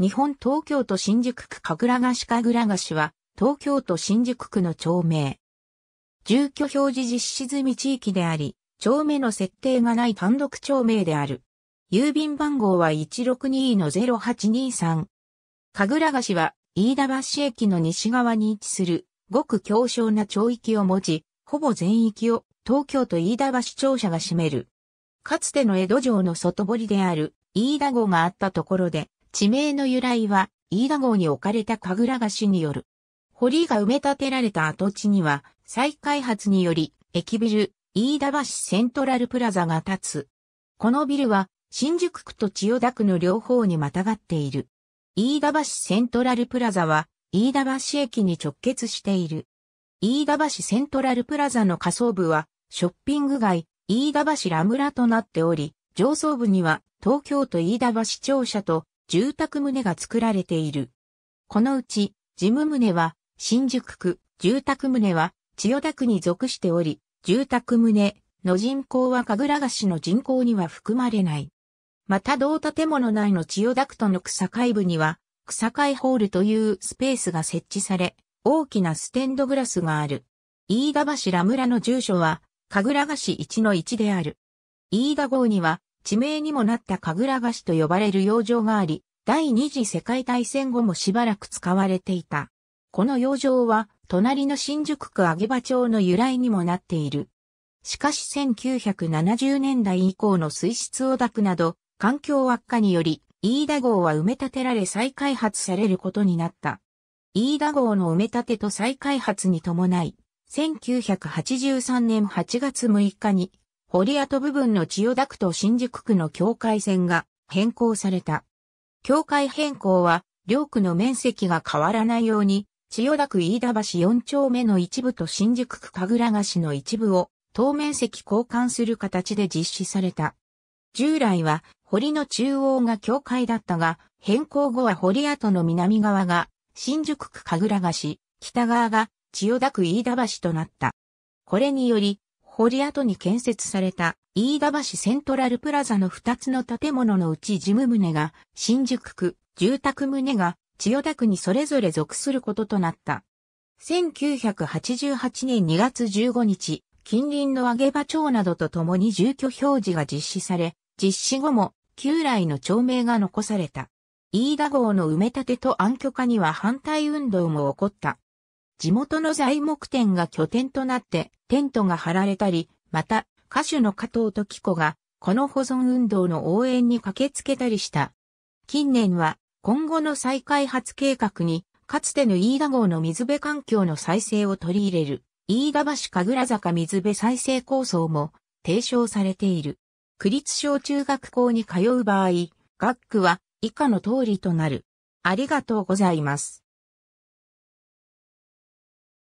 日本東京都新宿区神楽菓子神楽菓子は、東京都新宿区の町名。住居表示実施済み地域であり、町名の設定がない単独町名である。郵便番号は162-0823。神楽菓子は、飯田橋駅の西側に位置する、ごく強小な町域を持ち、ほぼ全域を東京都飯田橋庁舎が占める。かつての江戸城の外堀である、飯田号があったところで、地名の由来は、飯田号に置かれた神楽菓子による。堀が埋め立てられた跡地には、再開発により、駅ビル、飯田橋セントラルプラザが建つ。このビルは、新宿区と千代田区の両方にまたがっている。飯田橋セントラルプラザは、飯田橋駅に直結している。飯田橋セントラルプラザの下層部は、ショッピング街、飯田橋ラムラとなっており、上層部には、東京都飯田橋庁舎と、住宅棟が作られている。このうち、事務棟は、新宿区、住宅棟は、千代田区に属しており、住宅棟の人口は神楽橋の人口には含まれない。また同建物内の千代田区との草会部には、草会ホールというスペースが設置され、大きなステンドグラスがある。飯田柱村の住所は、神楽橋1の1である。飯田号には、地名にもなった神楽菓子と呼ばれる養生があり、第二次世界大戦後もしばらく使われていた。この養生は、隣の新宿区揚場町の由来にもなっている。しかし1970年代以降の水質汚濁など、環境悪化により、飯田号は埋め立てられ再開発されることになった。飯田号の埋め立てと再開発に伴い、1983年8月6日に堀跡部分の千代田区と新宿区の境界線が変更された。境界変更は、両区の面積が変わらないように、千代田区飯田橋4丁目の一部と新宿区神楽橋の一部を、当面積交換する形で実施された。従来は、堀の中央が境界だったが、変更後は堀跡の南側が、新宿区神楽橋、北側が千代田区飯田橋となった。これにより、堀跡に建設された飯田橋セントラルプラザの2つの建物のうち事務棟が新宿区、住宅棟が千代田区にそれぞれ属することとなった。1988年2月15日、近隣の上げ場町などとともに住居表示が実施され、実施後も旧来の町名が残された。飯田号の埋め立てと暗挙化には反対運動も起こった。地元の材木店が拠点となってテントが張られたり、また歌手の加藤時子がこの保存運動の応援に駆けつけたりした。近年は今後の再開発計画にかつての飯田号の水辺環境の再生を取り入れる飯田橋神楽坂水辺再生構想も提唱されている。区立小中学校に通う場合、学区は以下の通りとなる。ありがとうございます。